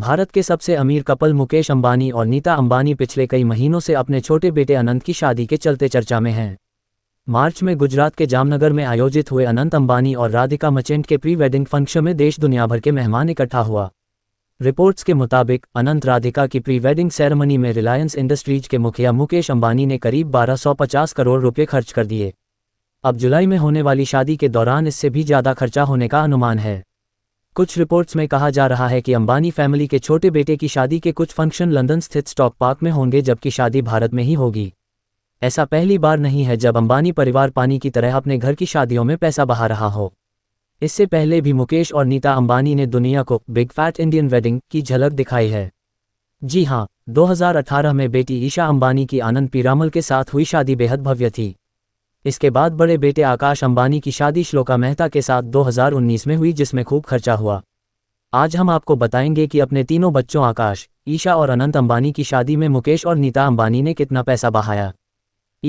भारत के सबसे अमीर कपल मुकेश अंबानी और नीता अंबानी पिछले कई महीनों से अपने छोटे बेटे अनंत की शादी के चलते चर्चा में हैं मार्च में गुजरात के जामनगर में आयोजित हुए अनंत अंबानी और राधिका मचेंट के प्री वेडिंग फंक्शन में देश दुनिया भर के मेहमान इकट्ठा हुआ रिपोर्ट्स के मुताबिक अनंत राधिका की प्री वेडिंग सेरेमनी में रिलायंस इंडस्ट्रीज के मुखिया मुकेश अंबानी ने करीब 1250 करोड़ रुपये खर्च कर दिए अब जुलाई में होने वाली शादी के दौरान इससे भी ज़्यादा खर्चा होने का अनुमान है कुछ रिपोर्ट्स में कहा जा रहा है कि अंबानी फैमिली के छोटे बेटे की शादी के कुछ फंक्शन लंदन स्थित स्टॉक पार्क में होंगे जबकि शादी भारत में ही होगी ऐसा पहली बार नहीं है जब अंबानी परिवार पानी की तरह अपने घर की शादियों में पैसा बहा रहा हो इससे पहले भी मुकेश और नीता अंबानी ने दुनिया को बिग फैट इंडियन वेडिंग की झलक दिखाई है जी हाँ 2018 में बेटी ईशा अंबानी की आनंद पीरामल के साथ हुई शादी बेहद भव्य थी इसके बाद बड़े बेटे आकाश अंबानी की शादी श्लोका मेहता के साथ 2019 में हुई जिसमें खूब खर्चा हुआ आज हम आपको बताएंगे कि अपने तीनों बच्चों आकाश ईशा और अनंत अंबानी की शादी में मुकेश और नीता अंबानी ने कितना पैसा बहाया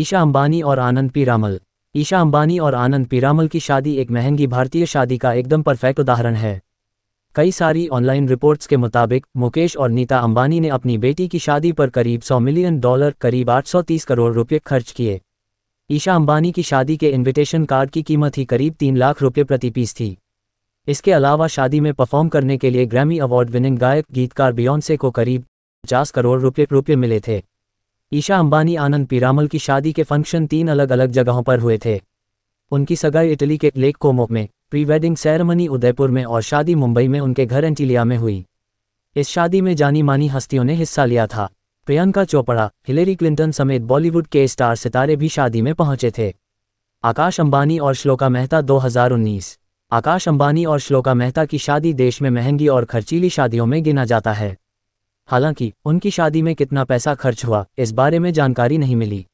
ईशा अंबानी और आनंद पीरामल ईशा अंबानी और आनंद पीरामल की शादी एक महंगी भारतीय शादी का एकदम परफेक्ट उदाहरण है कई सारी ऑनलाइन रिपोर्ट्स के मुताबिक मुकेश और नीता अंबानी ने अपनी बेटी की शादी पर करीब 100 मिलियन डॉलर करीब 830 करोड़ रुपए खर्च किए ईशा अंबानी की शादी के इनविटेशन कार्ड की कीमत ही करीब तीन लाख रुपये प्रति पीस थी इसके अलावा शादी में परफॉर्म करने के लिए ग्रैमी अवार्ड विनिंग गायक गीतकार बियोन्से को करीब पचास करोड़ रुपये रुपये मिले थे ईशा अंबानी आनंद पीरामल की शादी के फंक्शन तीन अलग अलग जगहों पर हुए थे उनकी सगाई इटली के लेक कोमो में प्री वेडिंग सेरेमनी उदयपुर में और शादी मुंबई में उनके घर एंटीलिया में हुई इस शादी में जानी मानी हस्तियों ने हिस्सा लिया था प्रियंका चोपड़ा हिलेरी क्लिंटन समेत बॉलीवुड के स्टार सितारे भी शादी में पहुंचे थे आकाश अंबानी और श्लोका मेहता 2019 आकाश अंबानी और श्लोका मेहता की शादी देश में महंगी और खर्चीली शादियों में गिना जाता है हालांकि उनकी शादी में कितना पैसा खर्च हुआ इस बारे में जानकारी नहीं मिली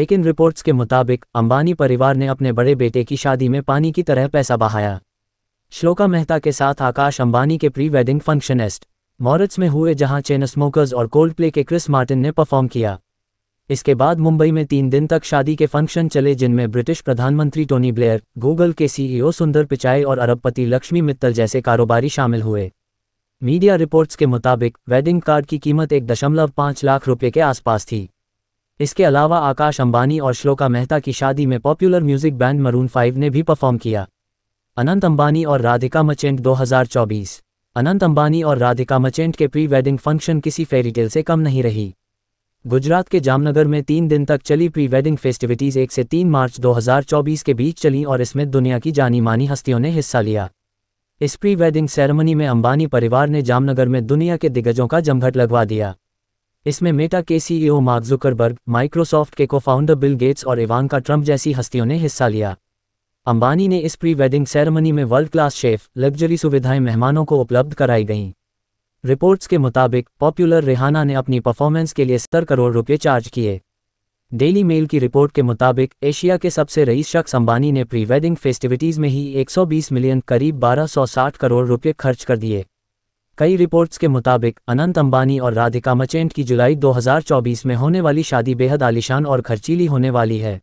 लेकिन रिपोर्ट्स के मुताबिक अंबानी परिवार ने अपने बड़े बेटे की शादी में पानी की तरह पैसा बहाया श्लोका मेहता के साथ आकाश अंबानी के प्री वेडिंग फंक्शनिस्ट मॉरिट्स में हुए जहां चेन स्मोकर्स और कोल्ड प्ले के क्रिस मार्टिन ने परफॉर्म किया इसके बाद मुंबई में तीन दिन तक शादी के फंक्शन चले जिनमें ब्रिटिश प्रधानमंत्री टोनी ब्लेयर गूगल के सीईओ सुंदर पिचाई और अरबपति लक्ष्मी मित्तल जैसे कारोबारी शामिल हुए मीडिया रिपोर्ट्स के मुताबिक वेडिंग कार्ड की कीमत एक दशमलव पाँच लाख रुपये के आसपास थी इसके अलावा आकाश अंबानी और श्लोका मेहता की शादी में popular music band Maroon Five ने भी परफॉर्म किया अनंत अंबानी और राधिका मचेंट चौबीस अनंत अंबानी और राधिका मचेंट के प्री वेडिंग फंक्शन किसी फेरीटेल से कम नहीं रही गुजरात के जामनगर में तीन दिन तक चली प्री वेडिंग फेस्टिविटीज एक से तीन मार्च 2024 के बीच चली और इसमें दुनिया की जानी मानी हस्तियों ने हिस्सा लिया इस प्री वेडिंग सेरेमनी में अंबानी परिवार ने जामनगर में दुनिया के दिग्गजों का जमघट लगवा दिया इसमें मेटा के CEO e Mark Zuckerberg Microsoft के को फाउंडर बिल गेट्स और इवानका ट्रंप जैसी हस्तियों ने हिस्सा लिया अंबानी ने इस प्री वेडिंग सेरेमनी में वर्ल्ड क्लास शेफ लग्जरी सुविधाएं मेहमानों को उपलब्ध कराई गईं रिपोर्ट्स के मुताबिक पॉपुलर रिहाना ने अपनी परफॉर्मेंस के लिए सत्तर करोड़ रुपये चार्ज किए डेली मेल की रिपोर्ट के मुताबिक एशिया के सबसे रईस शख्स अंबानी ने प्री वेडिंग फेस्टिविटीज़ में ही 120 मिलियन करीब 1260 करोड़ रुपये खर्च कर दिए कई रिपोर्ट्स के मुताबिक अनंत अंबानी और राधिका मचेंट की जुलाई 2024 में होने वाली शादी बेहद आलिशान और खर्चीली होने वाली है